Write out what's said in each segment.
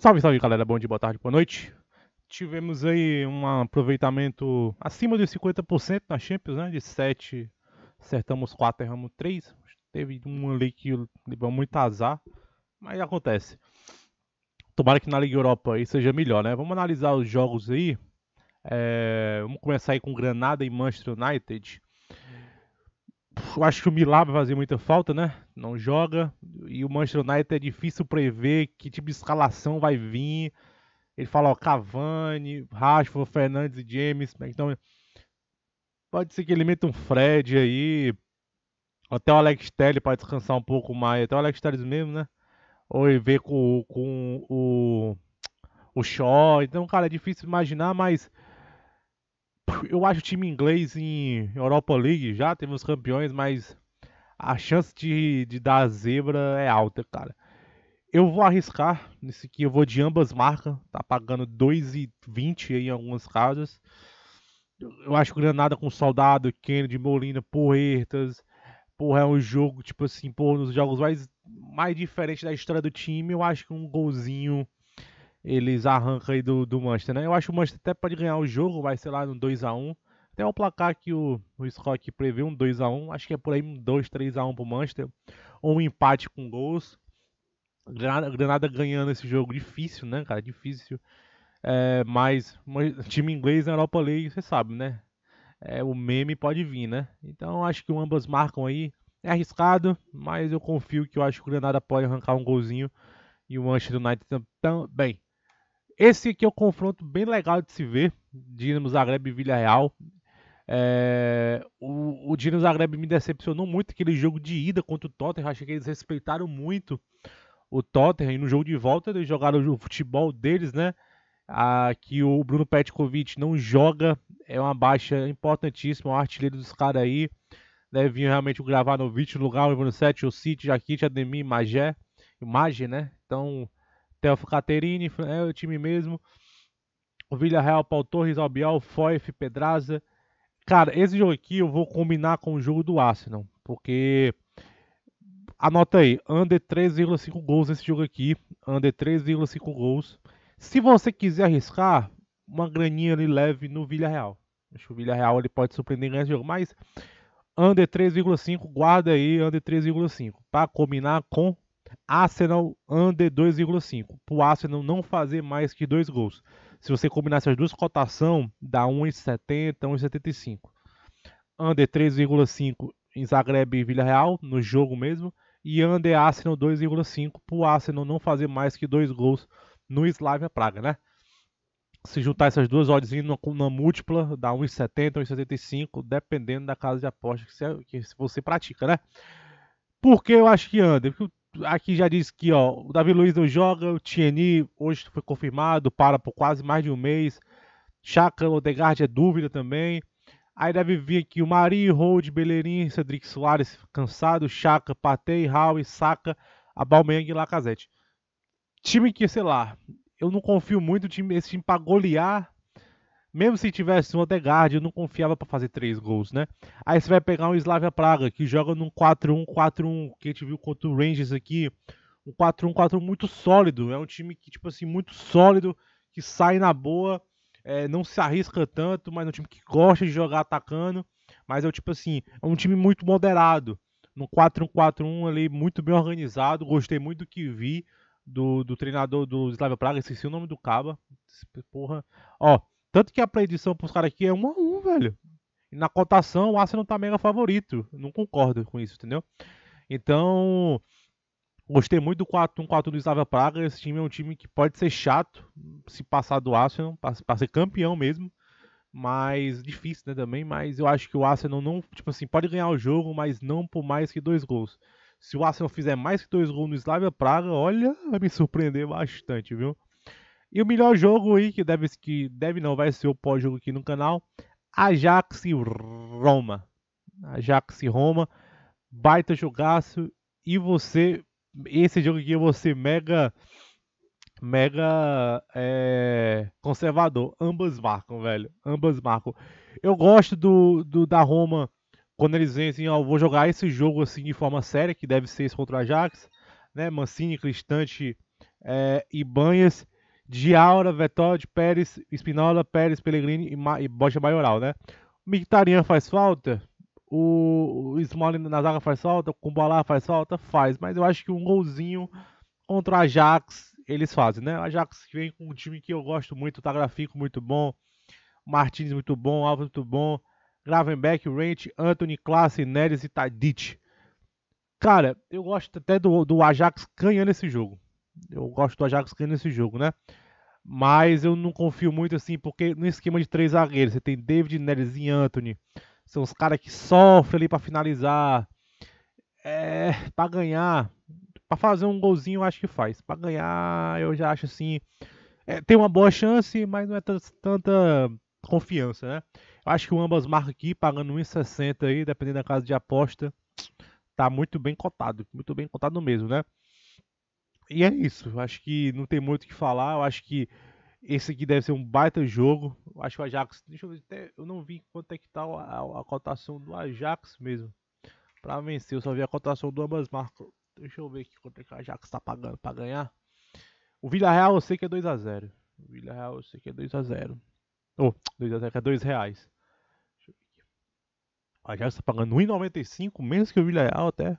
Salve, salve galera, bom dia, boa tarde, boa noite. Tivemos aí um aproveitamento acima de 50% na Champions, né? De 7, acertamos 4, erramos 3. Teve um ali que levou muito azar, mas acontece. Tomara que na Liga Europa aí seja melhor, né? Vamos analisar os jogos aí. É... vamos começar aí com Granada e Manchester United eu acho que o Milá vai fazer muita falta, né? Não joga. E o Manchester United é difícil prever que tipo de escalação vai vir. Ele fala, ó, Cavani, Rashford, Fernandes e James. Né? Então, pode ser que ele meta um Fred aí. Até o Alex Telles para descansar um pouco mais. Até o Alex Telles mesmo, né? Ou ele vê com, com o, o Shaw. Então, cara, é difícil imaginar, mas eu acho o time inglês em Europa League já teve os campeões, mas a chance de, de dar zebra é alta, cara. Eu vou arriscar nesse aqui, eu vou de ambas marcas, tá pagando 2,20 em algumas casas. Eu acho que Granada com Soldado, Kennedy, Molina, Porretas, porra, é um jogo, tipo assim, porra, nos jogos mais, mais diferentes da história do time, eu acho que um golzinho eles arrancam aí do, do Manchester, né? Eu acho que o Manchester até pode ganhar o jogo, vai ser lá no 2x1. Até o placar que o, o Scott prevê, um 2x1. Acho que é por aí um 2, 3x1 pro Manchester. Ou um empate com gols. Granada, Granada ganhando esse jogo difícil, né, cara? Difícil. É, mas time inglês na Europa League, você sabe, né? É, o meme pode vir, né? Então acho que ambas marcam aí. É arriscado, mas eu confio que eu acho que o Granada pode arrancar um golzinho. E o Manchester United também. Esse aqui é um confronto bem legal de se ver. Dinamo Zagreb e Villarreal. É, o, o Dinamo Zagreb me decepcionou muito aquele jogo de ida contra o Tottenham. Achei que eles respeitaram muito o Tottenham. E no jogo de volta eles jogaram o futebol deles, né? Ah, que o Bruno Petkovic não joga. É uma baixa importantíssima. O é artilheiro dos caras aí. Deve vir realmente o Gravanovic no lugar, o Ivano 7, o City, Jaquite, Ademir, Magé. Imagem, né? Então, Telfo Caterini, é o time mesmo. O Villarreal, Paul Torres, Albiol, Foif, Pedraza. Cara, esse jogo aqui eu vou combinar com o jogo do Arsenal, porque anota aí, under 3,5 gols nesse jogo aqui, under 3,5 gols. Se você quiser arriscar, uma graninha ali leve no Villarreal. Acho que o Villarreal ele pode surpreender nesse jogo, mas under 3,5, guarda aí under 3,5 para combinar com Arsenal under 2,5. Para o Arsenal não fazer mais que dois gols. Se você combinar essas duas cotações, dá 1,70, 1,75. Under 3,5 em Zagreb e Vila Real, no jogo mesmo. E under Arsenal 2,5 para o Arsenal não fazer mais que dois gols no Slavia Praga, né? Se juntar essas duas odds numa, numa múltipla, dá 1,70, 1,75, dependendo da casa de aposta que você, que você pratica, né? Por que eu acho que under? Porque aqui já diz que ó, o Davi Luiz não joga, o Tieni hoje foi confirmado, para por quase mais de um mês. Chaka, Odegaard é dúvida também. Aí deve vir aqui o Mari, Hold, Bellerin, Cedric Soares cansado, Chaka, Patei, Howe, Saka, Abalmeng e Lacazette. Time que, sei lá, eu não confio muito, time, esse time para golear mesmo se tivesse um Odegaard, eu não confiava para fazer três gols, né? Aí você vai pegar um Slavia Praga, que joga num 4-1-4-1, que a gente viu contra o Rangers aqui. Um 4 1 4 muito sólido. É um time que, tipo assim, muito sólido, que sai na boa, é, não se arrisca tanto, mas é um time que gosta de jogar atacando. Mas é o tipo assim, é um time muito moderado. Num 4-1-4-1 ali, muito bem organizado. Gostei muito do que vi do, do treinador do Slavia Praga. Esqueci o nome do Caba. Porra. Ó, tanto que a predição pros caras aqui é 1 a 1 velho. E na cotação, o Arsenal tá mega favorito. Não concordo com isso, entendeu? Então, gostei muito do 4-1, 4 do Slavia Praga. Esse time é um time que pode ser chato se passar do Arsenal, para ser campeão mesmo. Mas difícil, né, também. Mas eu acho que o Arsenal não, tipo assim, pode ganhar o jogo, mas não por mais que dois gols. Se o Arsenal fizer mais que dois gols no Slavia Praga, olha, vai me surpreender bastante, viu? E o melhor jogo aí, que deve, que deve não, vai ser o pós-jogo aqui no canal, Ajax e Roma. Ajax e Roma, baita jogaço. E você, esse jogo aqui, é você mega, mega é, conservador. Ambas marcam, velho. Ambas marcam. Eu gosto do, do da Roma quando eles vêm assim, ó, vou jogar esse jogo assim de forma séria, que deve ser esse contra o Ajax, né? Mancini, Cristante é, e Banhas de Aura, Vettel, Pérez, Espinola, Pérez, Pellegrini e, Ma e Bocha Maioral, né? O faz falta? O, o Smalling na zaga faz falta? O Kumbola faz falta? Faz, mas eu acho que um golzinho contra o Ajax eles fazem, né? O Ajax vem com um time que eu gosto muito, tá grafico muito bom, Martins muito bom, Alves muito bom, Gravenbeck, Rent, Anthony, Classe, Neres e Tadic. Cara, eu gosto até do, do Ajax ganhando esse jogo. Eu gosto do Ajax ganhando esse jogo, né? Mas eu não confio muito assim, porque no esquema de três zagueiros, você tem David Neres e Anthony. São os caras que sofrem ali para finalizar. É, para ganhar, para fazer um golzinho, eu acho que faz. Para ganhar, eu já acho assim, é, tem uma boa chance, mas não é tanta confiança, né? Eu acho que o ambas marca aqui, pagando 1,60 aí, dependendo da casa de aposta tá muito bem cotado, muito bem cotado mesmo, né? E é isso. acho que não tem muito o que falar. Eu acho que esse aqui deve ser um baita jogo. Eu acho que o Ajax. Deixa eu ver até. Eu não vi quanto é que tá a, a cotação do Ajax mesmo. Pra vencer, eu só vi a cotação do ambas marcas. Deixa eu ver aqui quanto é que o Ajax tá pagando pra ganhar. O Vila Real eu sei que é 2x0. O Vila Real eu sei que é 2x0. Ou, oh, 2x0 que é 2 reais. Deixa eu ver aqui. O Ajax tá pagando 1,95, menos que o Vila Real até.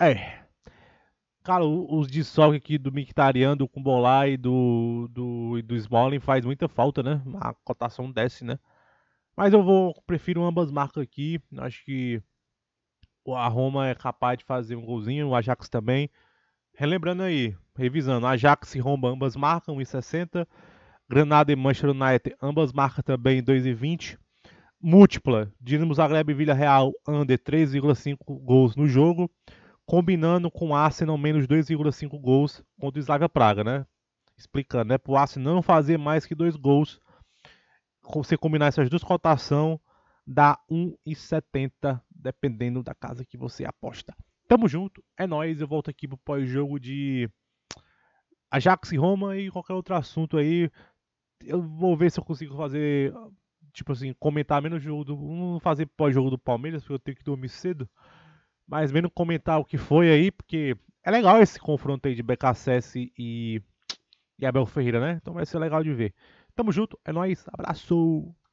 É, Cara, os desfalques aqui do Mictarian, do Kumbolá e do, do, do Smalling faz muita falta, né? A cotação desce, né? Mas eu vou prefiro ambas marcas aqui. Acho que a Roma é capaz de fazer um golzinho, o Ajax também. Relembrando aí, revisando, Ajax e Roma ambas marcam 1,60. Granada e Manchester United ambas marcam também 2,20. Múltipla, Dinamo Zagreb e Vila Real under 3,5 gols no jogo combinando com o Arsenal menos 2,5 gols contra o Slavia Praga, né? Explicando, né? Para o Arsenal não fazer mais que dois gols, você combinar essas duas cotações, dá 1,70, dependendo da casa que você aposta. Tamo junto, é nóis, eu volto aqui pro pós-jogo de Ajax e Roma e qualquer outro assunto aí. Eu vou ver se eu consigo fazer, tipo assim, comentar menos jogo do... Não fazer pós-jogo do Palmeiras, porque eu tenho que dormir cedo. Mas menos comentar o que foi aí, porque é legal esse confronto aí de BKSS e, e Abel Ferreira, né? Então vai ser legal de ver. Tamo junto, é nóis, abraço!